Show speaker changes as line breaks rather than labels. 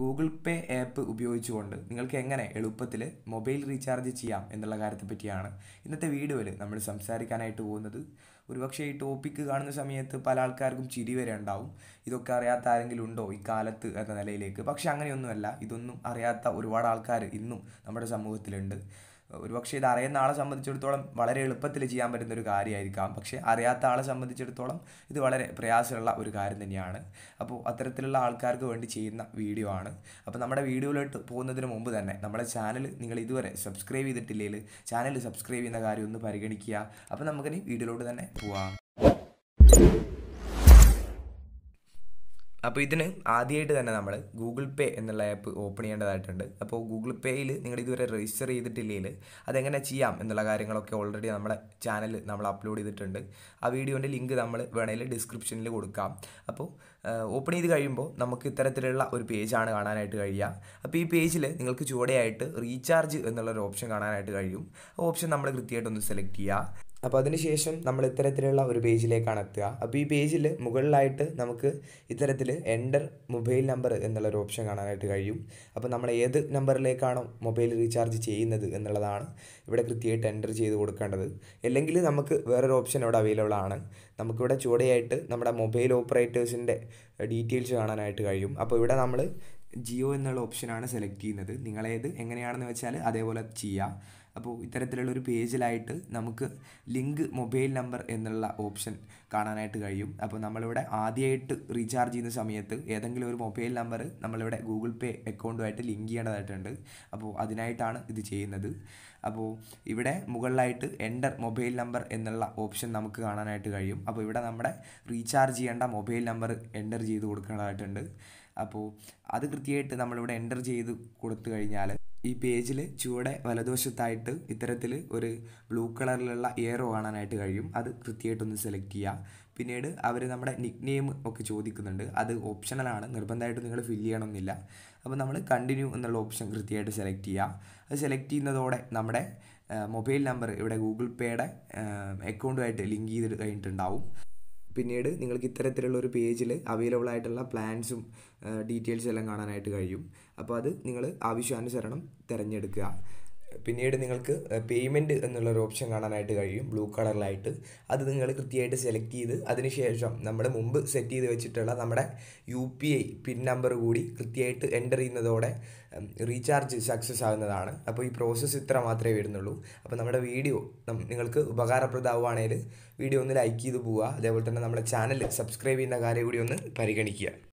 Google പേ app ഉപയോഗിച്ചുകൊണ്ട് നിങ്ങൾക്ക് എങ്ങനെ എളുപ്പത്തിൽ മൊബൈൽ റീചാർജ് ചെയ്യാം എന്നുള്ള കാര്യത്തെ പറ്റിയാണ് ഇന്നത്തെ വീഡിയോയിൽ നമ്മൾ സംസാരിക്കാനായിട്ട് പോകുന്നത് ഒരുപക്ഷെ ഈ ടോപ്പിക്ക് കാണുന്ന സമയത്ത് പല ആൾക്കാർക്കും ചിരി വരെ ഉണ്ടാവും ഇതൊക്കെ അറിയാത്ത ആരെങ്കിലും ഉണ്ടോ ഈ കാലത്ത് എന്ന നിലയിലേക്ക് പക്ഷെ അങ്ങനെയൊന്നുമല്ല ഇതൊന്നും അറിയാത്ത ഒരുപാട് ആൾക്കാർ ഇന്നും നമ്മുടെ സമൂഹത്തിലുണ്ട് ഒരുപക്ഷെ ഇത് അറിയുന്ന ആളെ സംബന്ധിച്ചിടത്തോളം വളരെ എളുപ്പത്തിൽ ചെയ്യാൻ പറ്റുന്ന ഒരു കാര്യമായിരിക്കാം പക്ഷേ അറിയാത്ത ആളെ സംബന്ധിച്ചിടത്തോളം ഇത് വളരെ പ്രയാസമുള്ള ഒരു കാര്യം തന്നെയാണ് അപ്പോൾ അത്തരത്തിലുള്ള ആൾക്കാർക്ക് വേണ്ടി ചെയ്യുന്ന വീഡിയോ ആണ് അപ്പോൾ നമ്മുടെ വീഡിയോയിലോട്ട് പോകുന്നതിന് മുമ്പ് തന്നെ നമ്മുടെ ചാനൽ നിങ്ങൾ ഇതുവരെ സബ്സ്ക്രൈബ് ചെയ്തിട്ടില്ലെങ്കിൽ ചാനൽ സബ്സ്ക്രൈബ് ചെയ്യുന്ന കാര്യം ഒന്ന് പരിഗണിക്കുക അപ്പോൾ നമുക്കിനി വീഡിയോയിലോട്ട് തന്നെ പോവാം അപ്പോൾ ഇതിന് ആദ്യമായിട്ട് തന്നെ നമ്മൾ ഗൂഗിൾ പേ എന്നുള്ള ആപ്പ് ഓപ്പൺ ചെയ്യേണ്ടതായിട്ടുണ്ട് അപ്പോൾ ഗൂഗിൾ പേയിൽ നിങ്ങൾ ഇതുവരെ രജിസ്റ്റർ ചെയ്തിട്ടില്ലെങ്കിൽ അതെങ്ങനെ ചെയ്യാം എന്നുള്ള കാര്യങ്ങളൊക്കെ ഓൾറെഡി നമ്മുടെ ചാനൽ നമ്മൾ അപ്ലോഡ് ചെയ്തിട്ടുണ്ട് ആ വീഡിയോൻ്റെ ലിങ്ക് നമ്മൾ വേണമെങ്കിൽ ഡിസ്ക്രിപ്ഷനിൽ കൊടുക്കാം അപ്പോൾ ഓപ്പൺ ചെയ്ത് കഴിയുമ്പോൾ നമുക്ക് ഇത്തരത്തിലുള്ള ഒരു പേജാണ് കാണാനായിട്ട് കഴിയുക അപ്പോൾ ഈ പേജിൽ നിങ്ങൾക്ക് ചുവടെയായിട്ട് റീചാർജ് എന്നുള്ളൊരു ഓപ്ഷൻ കാണാനായിട്ട് കഴിയും ആ ഓപ്ഷൻ നമ്മൾ കൃത്യമായിട്ടൊന്ന് സെലക്ട് ചെയ്യുക അപ്പോൾ അതിനുശേഷം നമ്മൾ ഇത്തരത്തിലുള്ള ഒരു പേജിലേക്കാണ് എത്തുക അപ്പോൾ ഈ പേജിൽ മുകളിലായിട്ട് നമുക്ക് ഇത്തരത്തിൽ എൻ്റർ മൊബൈൽ നമ്പർ എന്നുള്ളൊരു ഓപ്ഷൻ കാണാനായിട്ട് കഴിയും അപ്പോൾ നമ്മൾ ഏത് നമ്പറിലേക്കാണോ മൊബൈൽ റീചാർജ് ചെയ്യുന്നത് എന്നുള്ളതാണ് ഇവിടെ കൃത്യമായിട്ട് എൻ്റർ ചെയ്ത് കൊടുക്കേണ്ടത് അല്ലെങ്കിൽ നമുക്ക് വേറൊരു ഓപ്ഷൻ ഇവിടെ അവൈലബിൾ ആണ് നമുക്കിവിടെ ചുവടെയായിട്ട് നമ്മുടെ മൊബൈൽ ഓപ്പറേറ്റേഴ്സിൻ്റെ ഡീറ്റെയിൽസ് കാണാനായിട്ട് കഴിയും അപ്പോൾ ഇവിടെ നമ്മൾ ജിയോ എന്നുള്ള ഓപ്ഷനാണ് സെലക്ട് ചെയ്യുന്നത് നിങ്ങളേത് എങ്ങനെയാണെന്ന് വെച്ചാൽ അതേപോലെ ചെയ്യാം അപ്പോൾ ഇത്തരത്തിലുള്ള ഒരു പേജിലായിട്ട് നമുക്ക് ലിങ്ക് മൊബൈൽ നമ്പർ എന്നുള്ള ഓപ്ഷൻ കാണാനായിട്ട് കഴിയും അപ്പോൾ നമ്മളിവിടെ ആദ്യമായിട്ട് റീചാർജ് ചെയ്യുന്ന സമയത്ത് ഏതെങ്കിലും ഒരു മൊബൈൽ നമ്പർ നമ്മളിവിടെ ഗൂഗിൾ പേ അക്കൗണ്ടുമായിട്ട് ലിങ്ക് ചെയ്യേണ്ടതായിട്ടുണ്ട് അപ്പോൾ അതിനായിട്ടാണ് ഇത് ചെയ്യുന്നത് അപ്പോൾ ഇവിടെ മുകളിലായിട്ട് എൻ്റർ മൊബൈൽ നമ്പർ എന്നുള്ള ഓപ്ഷൻ നമുക്ക് കാണാനായിട്ട് കഴിയും അപ്പോൾ ഇവിടെ നമ്മുടെ റീചാർജ് ചെയ്യേണ്ട മൊബൈൽ നമ്പർ എൻ്റർ ചെയ്ത് കൊടുക്കേണ്ടതായിട്ടുണ്ട് അപ്പോൾ അത് കൃത്യമായിട്ട് നമ്മളിവിടെ എൻ്റർ ചെയ്ത് കൊടുത്തു കഴിഞ്ഞാൽ ഈ പേജിൽ ചുവടെ വലതുവശത്തായിട്ട് ഇത്തരത്തിൽ ഒരു ബ്ലൂ കളറിലുള്ള എയറോ കാണാനായിട്ട് കഴിയും അത് കൃത്യമായിട്ടൊന്ന് സെലക്ട് ചെയ്യുക പിന്നീട് അവർ നമ്മുടെ നിക് നെയിം ഒക്കെ ചോദിക്കുന്നുണ്ട് അത് ഓപ്ഷണലാണ് നിർബന്ധമായിട്ട് നിങ്ങൾ ഫില്ല് ചെയ്യണമെന്നില്ല അപ്പോൾ നമ്മൾ കണ്ടിന്യൂ എന്നുള്ള ഓപ്ഷൻ കൃത്യമായിട്ട് സെലക്ട് ചെയ്യുക അത് സെലക്ട് ചെയ്യുന്നതോടെ നമ്മുടെ മൊബൈൽ നമ്പർ ഇവിടെ ഗൂഗിൾ പേയുടെ അക്കൗണ്ടുമായിട്ട് ലിങ്ക് ചെയ്ത് കഴിഞ്ഞിട്ടുണ്ടാവും പിന്നീട് നിങ്ങൾക്ക് ഇത്തരത്തിലുള്ള ഒരു പേജിൽ അവൈലബിൾ ആയിട്ടുള്ള പ്ലാൻസും ഡീറ്റെയിൽസ് എല്ലാം കാണാനായിട്ട് കഴിയും അപ്പോൾ അത് നിങ്ങൾ ആവശ്യാനുസരണം തിരഞ്ഞെടുക്കുക പിന്നീട് നിങ്ങൾക്ക് പേയ്മെൻറ്റ് എന്നുള്ളൊരു ഓപ്ഷൻ കാണാനായിട്ട് കഴിയും ബ്ലൂ കളറിലായിട്ട് അത് നിങ്ങൾ കൃത്യമായിട്ട് സെലക്ട് ചെയ്ത് അതിനുശേഷം നമ്മുടെ മുമ്പ് സെറ്റ് ചെയ്ത് വെച്ചിട്ടുള്ള നമ്മുടെ U P I pin number കൂടി കൃത്യമായിട്ട് എൻ്റർ ചെയ്യുന്നതോടെ റീചാർജ് സക്സസ് ആകുന്നതാണ് അപ്പോൾ ഈ പ്രോസസ്സ് ഇത്ര മാത്രമേ വരുന്നുള്ളൂ അപ്പോൾ നമ്മുടെ വീഡിയോ നിങ്ങൾക്ക് ഉപകാരപ്രദമാവുകയാണെങ്കിൽ വീഡിയോ ഒന്ന് ലൈക്ക് ചെയ്ത് പോവുക അതേപോലെ തന്നെ നമ്മുടെ ചാനൽ സബ്സ്ക്രൈബ് ചെയ്യുന്ന കാര്യം കൂടി ഒന്ന് പരിഗണിക്കുക